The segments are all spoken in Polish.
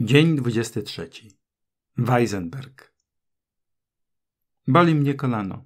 Dzień 23. Weisenberg. Boli mnie kolano.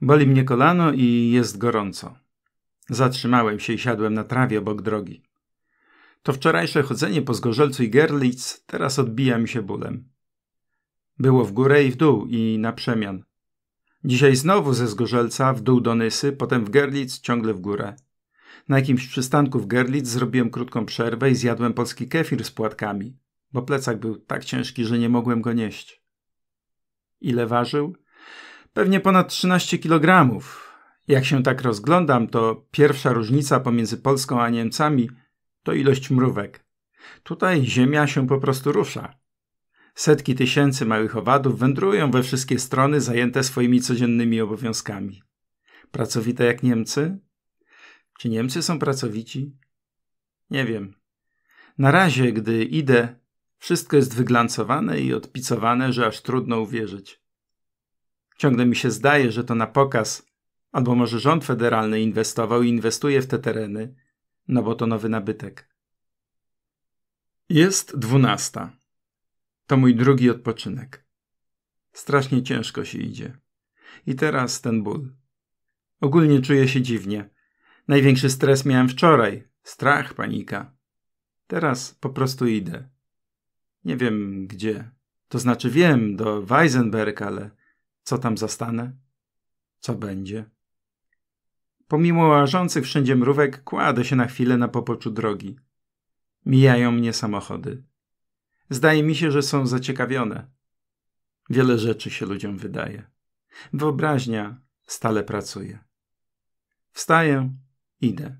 Boli mnie kolano i jest gorąco. Zatrzymałem się i siadłem na trawie obok drogi. To wczorajsze chodzenie po Zgorzelcu i Gerlitz teraz odbija mi się bólem. Było w górę i w dół i na przemian. Dzisiaj znowu ze Zgorzelca w dół do Nysy, potem w Gerlitz, ciągle w górę. Na jakimś przystanku w Gerlitz zrobiłem krótką przerwę i zjadłem polski kefir z płatkami bo plecak był tak ciężki, że nie mogłem go nieść. Ile ważył? Pewnie ponad 13 kg. Jak się tak rozglądam, to pierwsza różnica pomiędzy Polską a Niemcami to ilość mrówek. Tutaj ziemia się po prostu rusza. Setki tysięcy małych owadów wędrują we wszystkie strony, zajęte swoimi codziennymi obowiązkami. Pracowite jak Niemcy? Czy Niemcy są pracowici? Nie wiem. Na razie, gdy idę, wszystko jest wyglancowane i odpicowane, że aż trudno uwierzyć. Ciągle mi się zdaje, że to na pokaz, albo może rząd federalny inwestował i inwestuje w te tereny, no bo to nowy nabytek. Jest dwunasta. To mój drugi odpoczynek. Strasznie ciężko się idzie. I teraz ten ból. Ogólnie czuję się dziwnie. Największy stres miałem wczoraj. Strach, panika. Teraz po prostu idę. Nie wiem gdzie. To znaczy wiem, do Weisenberg, ale co tam zastanę? Co będzie? Pomimo łażących wszędzie mrówek, kładę się na chwilę na popoczu drogi. Mijają mnie samochody. Zdaje mi się, że są zaciekawione. Wiele rzeczy się ludziom wydaje. Wyobraźnia stale pracuje. Wstaję, idę.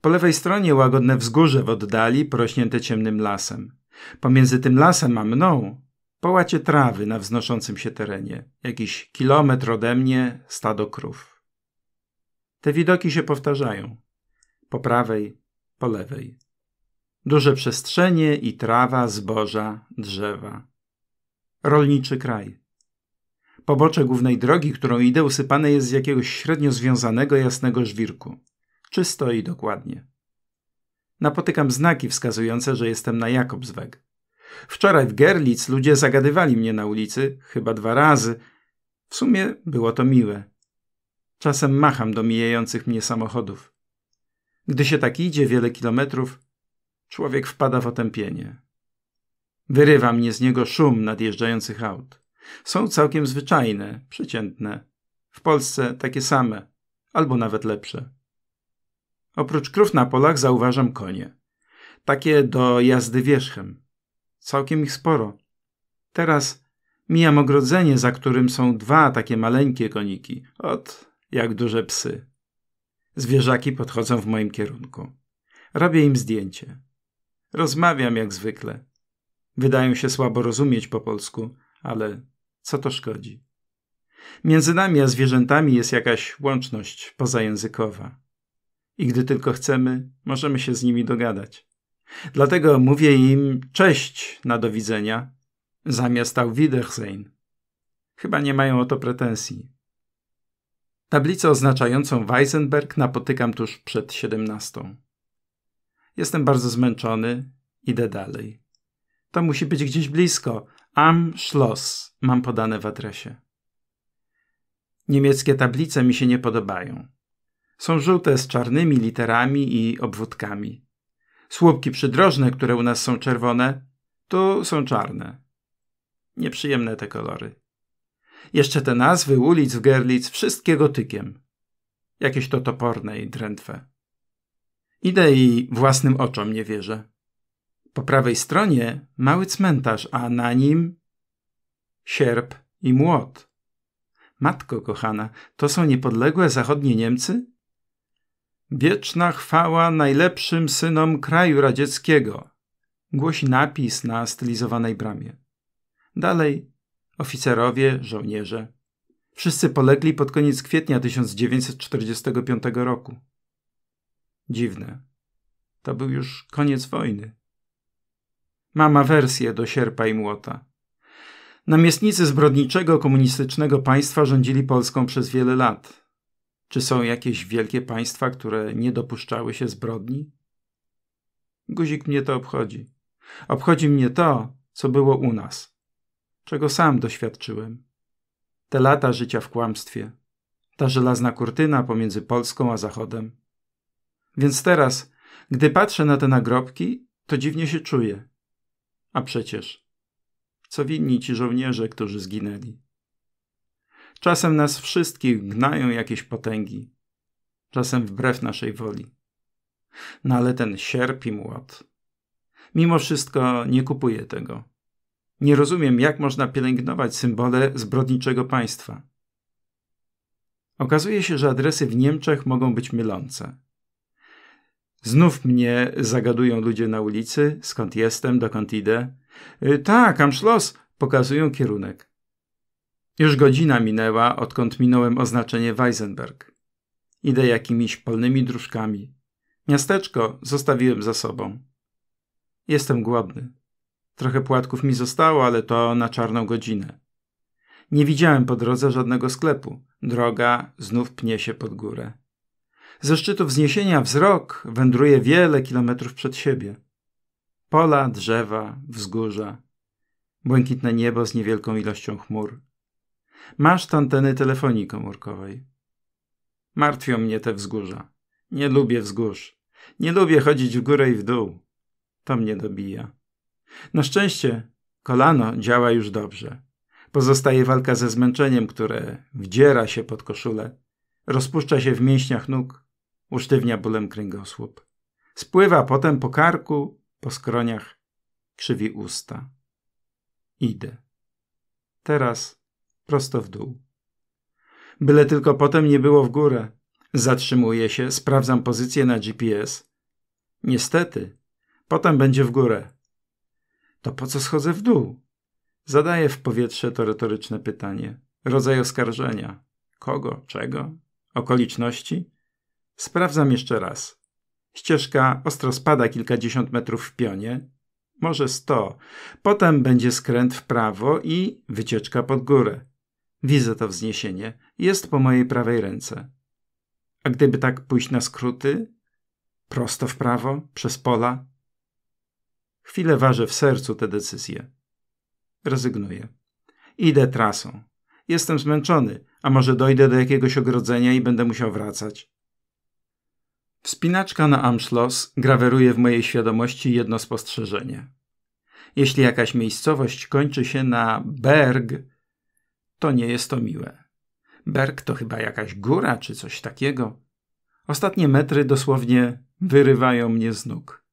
Po lewej stronie łagodne wzgórze w oddali, prośnięte ciemnym lasem. Pomiędzy tym lasem a mną połacie trawy na wznoszącym się terenie. Jakiś kilometr ode mnie stado krów. Te widoki się powtarzają. Po prawej, po lewej. Duże przestrzenie i trawa, zboża, drzewa. Rolniczy kraj. Pobocze głównej drogi, którą idę, usypane jest z jakiegoś średnio związanego jasnego żwirku. Czysto i dokładnie. Napotykam znaki wskazujące, że jestem na Jakobsweg. Wczoraj w Gerlitz ludzie zagadywali mnie na ulicy, chyba dwa razy. W sumie było to miłe. Czasem macham do mijających mnie samochodów. Gdy się tak idzie wiele kilometrów, człowiek wpada w otępienie. Wyrywa mnie z niego szum nadjeżdżających aut. Są całkiem zwyczajne, przeciętne. W Polsce takie same, albo nawet lepsze. Oprócz krów na polach zauważam konie. Takie do jazdy wierzchem. Całkiem ich sporo. Teraz mijam ogrodzenie, za którym są dwa takie maleńkie koniki. Ot, jak duże psy. Zwierzaki podchodzą w moim kierunku. Robię im zdjęcie. Rozmawiam jak zwykle. Wydają się słabo rozumieć po polsku, ale co to szkodzi? Między nami a zwierzętami jest jakaś łączność pozajęzykowa i gdy tylko chcemy, możemy się z nimi dogadać. Dlatego mówię im cześć na do widzenia zamiast auf Wiedersehen. Chyba nie mają o to pretensji. Tablicę oznaczającą Weisenberg napotykam tuż przed siedemnastą. Jestem bardzo zmęczony, idę dalej. To musi być gdzieś blisko. Am Schloss mam podane w adresie. Niemieckie tablice mi się nie podobają. Są żółte z czarnymi literami i obwódkami. Słupki przydrożne, które u nas są czerwone, tu są czarne. Nieprzyjemne te kolory. Jeszcze te nazwy ulic w Gerlitz wszystkie gotykiem. Jakieś to toporne i drętwe. Idę i własnym oczom nie wierzę. Po prawej stronie mały cmentarz, a na nim sierp i młot. Matko kochana, to są niepodległe zachodnie Niemcy? Wieczna chwała najlepszym synom kraju radzieckiego, głosi napis na stylizowanej bramie. Dalej oficerowie, żołnierze. Wszyscy polegli pod koniec kwietnia 1945 roku. Dziwne. To był już koniec wojny. Mama wersję do sierpa i młota. Namiestnicy zbrodniczego komunistycznego państwa rządzili Polską przez wiele lat. Czy są jakieś wielkie państwa, które nie dopuszczały się zbrodni? Guzik mnie to obchodzi. Obchodzi mnie to, co było u nas, czego sam doświadczyłem. Te lata życia w kłamstwie, ta żelazna kurtyna pomiędzy Polską a Zachodem. Więc teraz, gdy patrzę na te nagrobki, to dziwnie się czuję. A przecież, co winni ci żołnierze, którzy zginęli? Czasem nas wszystkich gnają jakieś potęgi, czasem wbrew naszej woli. No ale ten sierp i młot. Mimo wszystko nie kupuję tego. Nie rozumiem, jak można pielęgnować symbole zbrodniczego państwa. Okazuje się, że adresy w Niemczech mogą być mylące. Znów mnie zagadują ludzie na ulicy, skąd jestem, dokąd idę. Y, tak, am Schloss, pokazują kierunek. Już godzina minęła, odkąd minąłem oznaczenie Weisenberg. Idę jakimiś polnymi dróżkami. Miasteczko zostawiłem za sobą. Jestem głodny. Trochę płatków mi zostało, ale to na czarną godzinę. Nie widziałem po drodze żadnego sklepu. Droga znów pnie się pod górę. Ze szczytu wzniesienia wzrok wędruje wiele kilometrów przed siebie. Pola, drzewa, wzgórza, błękitne niebo z niewielką ilością chmur. Masz anteny telefonii komórkowej. Martwią mnie te wzgórza. Nie lubię wzgórz. Nie lubię chodzić w górę i w dół. To mnie dobija. Na szczęście kolano działa już dobrze. Pozostaje walka ze zmęczeniem, które wdziera się pod koszulę, rozpuszcza się w mięśniach nóg, usztywnia bólem kręgosłup. Spływa potem po karku, po skroniach, krzywi usta. Idę. Teraz prosto w dół. Byle tylko potem nie było w górę. Zatrzymuję się, sprawdzam pozycję na GPS. Niestety, potem będzie w górę. To po co schodzę w dół? Zadaję w powietrze to retoryczne pytanie. Rodzaj oskarżenia. Kogo? Czego? Okoliczności? Sprawdzam jeszcze raz. Ścieżka ostro spada kilkadziesiąt metrów w pionie, może sto. Potem będzie skręt w prawo i wycieczka pod górę. Widzę to wzniesienie. Jest po mojej prawej ręce. A gdyby tak pójść na skróty? Prosto w prawo, przez pola? Chwilę ważę w sercu te decyzje. Rezygnuję. Idę trasą. Jestem zmęczony, a może dojdę do jakiegoś ogrodzenia i będę musiał wracać. Wspinaczka na Amschloss graweruje w mojej świadomości jedno spostrzeżenie. Jeśli jakaś miejscowość kończy się na berg, to nie jest to miłe. Berg to chyba jakaś góra czy coś takiego. Ostatnie metry dosłownie wyrywają mnie z nóg.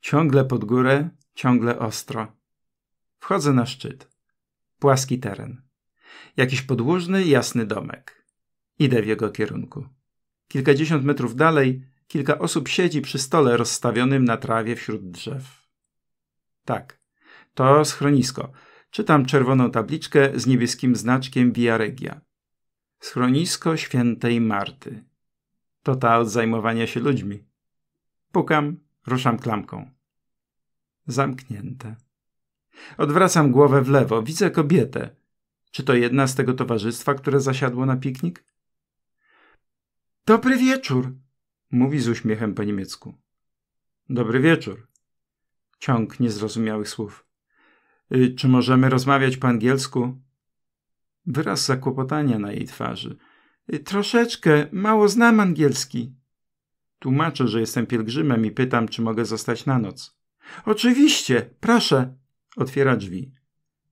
Ciągle pod górę, ciągle ostro. Wchodzę na szczyt. Płaski teren. Jakiś podłużny, jasny domek. Idę w jego kierunku. Kilkadziesiąt metrów dalej kilka osób siedzi przy stole rozstawionym na trawie wśród drzew. Tak, to schronisko. Czytam czerwoną tabliczkę z niebieskim znaczkiem Via Regia. Schronisko świętej Marty. To ta od zajmowania się ludźmi. Pukam, ruszam klamką. Zamknięte. Odwracam głowę w lewo, widzę kobietę. Czy to jedna z tego towarzystwa, które zasiadło na piknik? Dobry wieczór, mówi z uśmiechem po niemiecku. Dobry wieczór. Ciąg niezrozumiałych słów. Y, czy możemy rozmawiać po angielsku? Wyraz zakłopotania na jej twarzy. Y, troszeczkę, mało znam angielski. Tłumaczę, że jestem pielgrzymem i pytam, czy mogę zostać na noc. Oczywiście, proszę. Otwiera drzwi.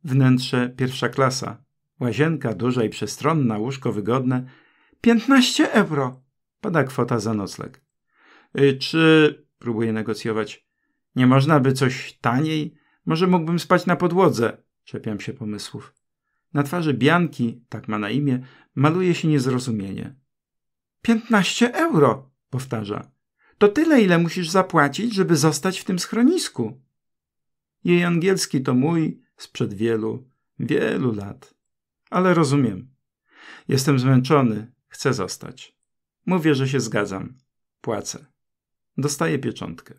Wnętrze pierwsza klasa. Łazienka duża i przestronna, łóżko wygodne. Piętnaście euro. Pada kwota za nocleg. Y, czy... Próbuję negocjować. Nie można by coś taniej? Może mógłbym spać na podłodze, czepiam się pomysłów. Na twarzy Bianki, tak ma na imię, maluje się niezrozumienie. Piętnaście euro, powtarza. To tyle, ile musisz zapłacić, żeby zostać w tym schronisku. Jej angielski to mój sprzed wielu, wielu lat. Ale rozumiem. Jestem zmęczony, chcę zostać. Mówię, że się zgadzam. Płacę. Dostaję pieczątkę.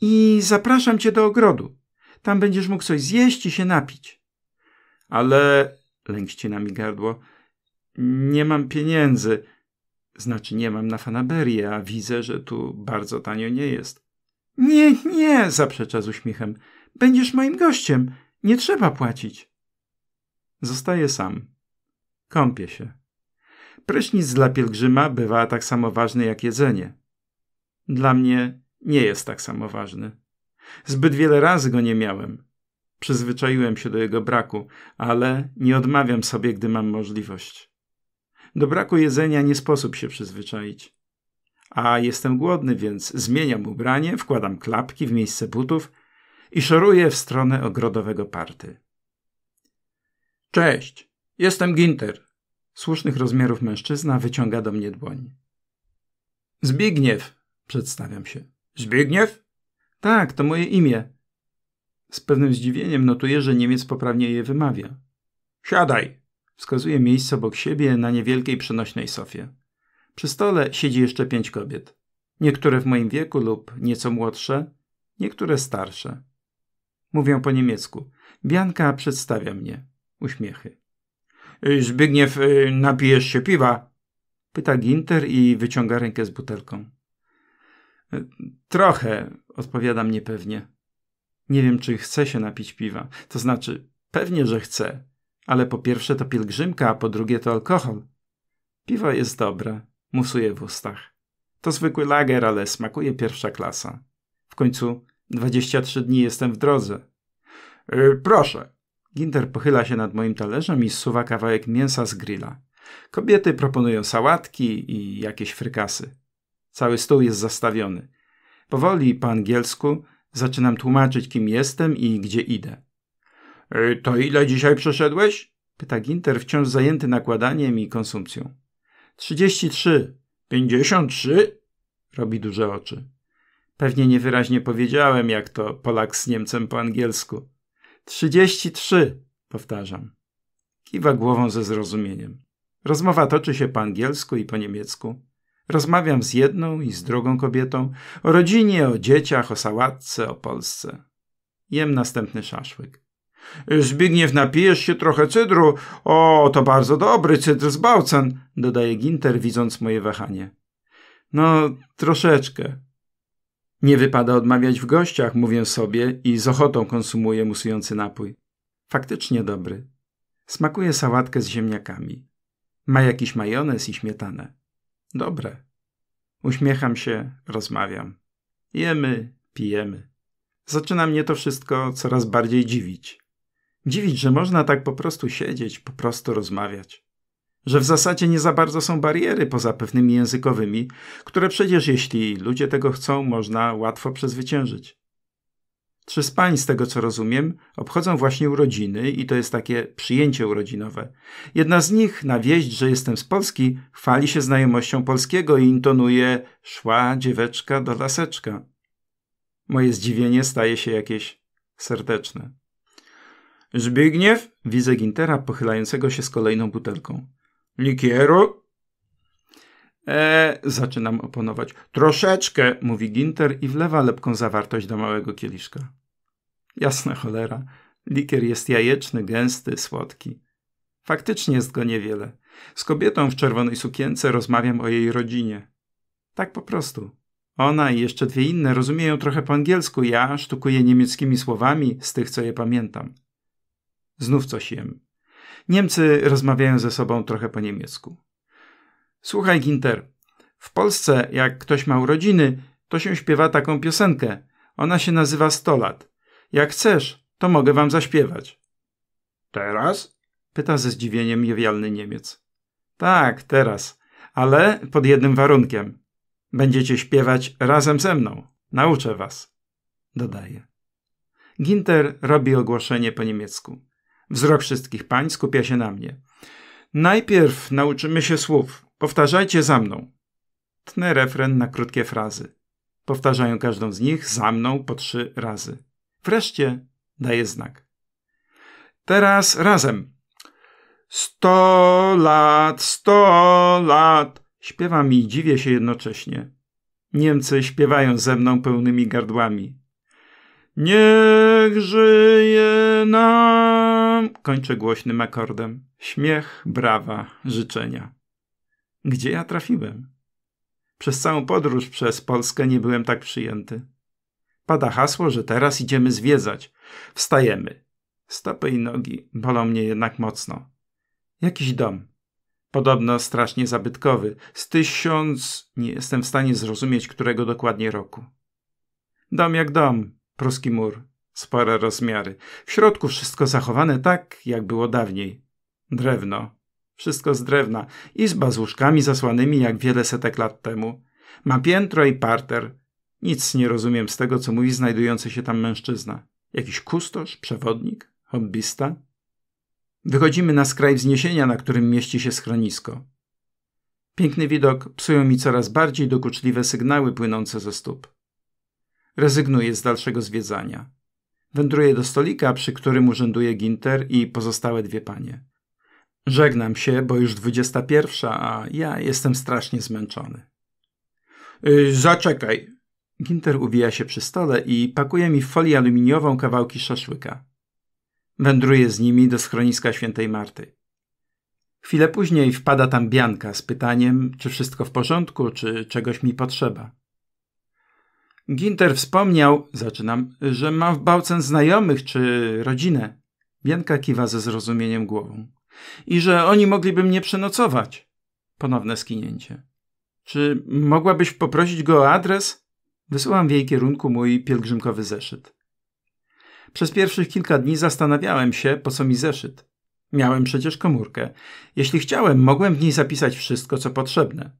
I zapraszam cię do ogrodu. Tam będziesz mógł coś zjeść i się napić. Ale, lęk ścina mi gardło, nie mam pieniędzy. Znaczy nie mam na fanaberię, a widzę, że tu bardzo tanio nie jest. Nie, nie, zaprzecza z uśmiechem. Będziesz moim gościem. Nie trzeba płacić. Zostaję sam. Kąpię się. Prysznic dla pielgrzyma bywa tak samo ważny jak jedzenie. Dla mnie nie jest tak samo ważny. Zbyt wiele razy go nie miałem. Przyzwyczaiłem się do jego braku, ale nie odmawiam sobie, gdy mam możliwość. Do braku jedzenia nie sposób się przyzwyczaić. A jestem głodny, więc zmieniam ubranie, wkładam klapki w miejsce butów i szoruję w stronę ogrodowego party. Cześć, jestem Ginter. Słusznych rozmiarów mężczyzna wyciąga do mnie dłoń. Zbigniew, przedstawiam się. Zbigniew? Tak, to moje imię. Z pewnym zdziwieniem notuję, że Niemiec poprawnie je wymawia. Siadaj! Wskazuje miejsce obok siebie na niewielkiej przenośnej sofie. Przy stole siedzi jeszcze pięć kobiet. Niektóre w moim wieku lub nieco młodsze, niektóre starsze. Mówią po niemiecku. Bianka przedstawia mnie. Uśmiechy. Zbigniew, y, napijesz się piwa? Pyta Ginter i wyciąga rękę z butelką. Trochę, odpowiadam niepewnie. Nie wiem, czy chcę się napić piwa. To znaczy, pewnie, że chcę, ale po pierwsze to pielgrzymka, a po drugie to alkohol. Piwo jest dobre, musuje w ustach. To zwykły lager, ale smakuje pierwsza klasa. W końcu 23 dni jestem w drodze. Yy, proszę. Ginter pochyla się nad moim talerzem i zsuwa kawałek mięsa z grilla. Kobiety proponują sałatki i jakieś frykasy. Cały stół jest zastawiony. Powoli po angielsku zaczynam tłumaczyć, kim jestem i gdzie idę. E, to ile dzisiaj przeszedłeś? Pyta Ginter, wciąż zajęty nakładaniem i konsumpcją. Trzydzieści trzy. Pięćdziesiąt trzy? Robi duże oczy. Pewnie niewyraźnie powiedziałem, jak to Polak z Niemcem po angielsku. Trzydzieści trzy, powtarzam. Kiwa głową ze zrozumieniem. Rozmowa toczy się po angielsku i po niemiecku. Rozmawiam z jedną i z drugą kobietą o rodzinie, o dzieciach, o sałatce, o Polsce. Jem następny szaszłyk. Zbigniew, napijesz się trochę cydru. O, to bardzo dobry cydr z Bałcen, dodaje Ginter, widząc moje wahanie. No, troszeczkę. Nie wypada odmawiać w gościach, mówię sobie i z ochotą konsumuję musujący napój. Faktycznie dobry. Smakuje sałatkę z ziemniakami. Ma jakiś majonez i śmietanę. Dobre. Uśmiecham się, rozmawiam. Jemy, pijemy. Zaczyna mnie to wszystko coraz bardziej dziwić. Dziwić, że można tak po prostu siedzieć, po prostu rozmawiać. Że w zasadzie nie za bardzo są bariery poza pewnymi językowymi, które przecież jeśli ludzie tego chcą, można łatwo przezwyciężyć. Trzy z pań, z tego co rozumiem, obchodzą właśnie urodziny i to jest takie przyjęcie urodzinowe. Jedna z nich, na wieść, że jestem z Polski, chwali się znajomością polskiego i intonuje szła dzieweczka do laseczka. Moje zdziwienie staje się jakieś serdeczne. Zbigniew? Widzę Gintera pochylającego się z kolejną butelką. Likieru? Eee, zaczynam oponować. Troszeczkę, mówi Ginter i wlewa lepką zawartość do małego kieliszka. Jasna cholera. Likier jest jajeczny, gęsty, słodki. Faktycznie jest go niewiele. Z kobietą w czerwonej sukience rozmawiam o jej rodzinie. Tak po prostu. Ona i jeszcze dwie inne rozumieją trochę po angielsku, ja sztukuję niemieckimi słowami z tych, co je pamiętam. Znów coś jem. Niemcy rozmawiają ze sobą trochę po niemiecku. Słuchaj, Ginter, w Polsce, jak ktoś ma urodziny, to się śpiewa taką piosenkę. Ona się nazywa 100 lat. Jak chcesz, to mogę wam zaśpiewać. Teraz? Pyta ze zdziwieniem niewialny Niemiec. Tak, teraz. Ale pod jednym warunkiem. Będziecie śpiewać razem ze mną. Nauczę was. Dodaje. Ginter robi ogłoszenie po niemiecku. Wzrok wszystkich pań skupia się na mnie. Najpierw nauczymy się słów, Powtarzajcie za mną. Tnę refren na krótkie frazy. Powtarzają każdą z nich za mną po trzy razy. Wreszcie daję znak. Teraz razem. Sto lat, sto lat. Śpiewam i dziwię się jednocześnie. Niemcy śpiewają ze mną pełnymi gardłami. Niech żyje nam! Kończę głośnym akordem. Śmiech, brawa, życzenia. Gdzie ja trafiłem? Przez całą podróż przez Polskę nie byłem tak przyjęty. Pada hasło, że teraz idziemy zwiedzać. Wstajemy. Stopy i nogi bolą mnie jednak mocno. Jakiś dom. Podobno strasznie zabytkowy. Z tysiąc... Nie jestem w stanie zrozumieć, którego dokładnie roku. Dom jak dom. Pruski mur. Spore rozmiary. W środku wszystko zachowane tak, jak było dawniej. Drewno, wszystko z drewna. Izba z łóżkami zasłanymi jak wiele setek lat temu. Ma piętro i parter. Nic nie rozumiem z tego, co mówi znajdujący się tam mężczyzna. Jakiś kustosz, przewodnik, hobbysta? Wychodzimy na skraj wzniesienia, na którym mieści się schronisko. Piękny widok psują mi coraz bardziej dokuczliwe sygnały płynące ze stóp. Rezygnuję z dalszego zwiedzania. Wędruję do stolika, przy którym urzęduje Ginter i pozostałe dwie panie. Żegnam się, bo już 21, a ja jestem strasznie zmęczony. Y, zaczekaj. Ginter uwija się przy stole i pakuje mi w folię aluminiową kawałki szaszłyka. Wędruję z nimi do schroniska świętej Marty. Chwilę później wpada tam Bianka z pytaniem, czy wszystko w porządku, czy czegoś mi potrzeba. Ginter wspomniał, zaczynam, że ma w Bałcen znajomych czy rodzinę. Bianka kiwa ze zrozumieniem głową. I że oni mogliby mnie przenocować. Ponowne skinięcie. Czy mogłabyś poprosić go o adres? Wysyłam w jej kierunku mój pielgrzymkowy zeszyt. Przez pierwszych kilka dni zastanawiałem się, po co mi zeszyt. Miałem przecież komórkę. Jeśli chciałem, mogłem w niej zapisać wszystko, co potrzebne.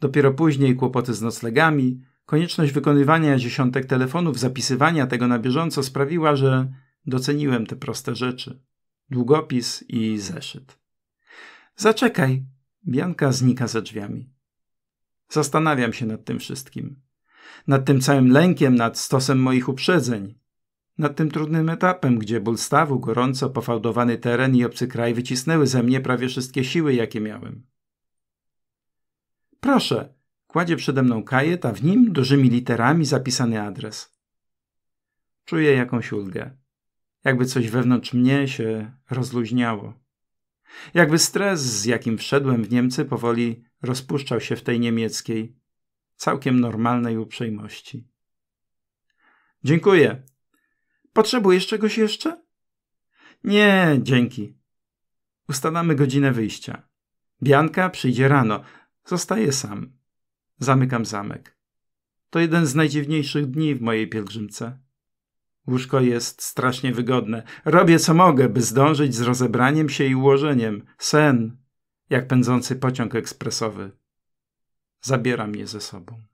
Dopiero później kłopoty z noclegami, konieczność wykonywania dziesiątek telefonów, zapisywania tego na bieżąco sprawiła, że doceniłem te proste rzeczy długopis i zeszyt. Zaczekaj! Bianka znika za drzwiami. Zastanawiam się nad tym wszystkim. Nad tym całym lękiem, nad stosem moich uprzedzeń. Nad tym trudnym etapem, gdzie ból stawu, gorąco, pofałdowany teren i obcy kraj wycisnęły ze mnie prawie wszystkie siły, jakie miałem. Proszę, kładzie przede mną kajet, a w nim dużymi literami zapisany adres. Czuję jakąś ulgę jakby coś wewnątrz mnie się rozluźniało. Jakby stres, z jakim wszedłem w Niemcy, powoli rozpuszczał się w tej niemieckiej, całkiem normalnej uprzejmości. Dziękuję. Potrzebujesz czegoś jeszcze? Nie, dzięki. Ustalamy godzinę wyjścia. Bianka przyjdzie rano. Zostaję sam. Zamykam zamek. To jeden z najdziwniejszych dni w mojej pielgrzymce. Łóżko jest strasznie wygodne. Robię co mogę, by zdążyć z rozebraniem się i ułożeniem. Sen, jak pędzący pociąg ekspresowy, zabiera mnie ze sobą.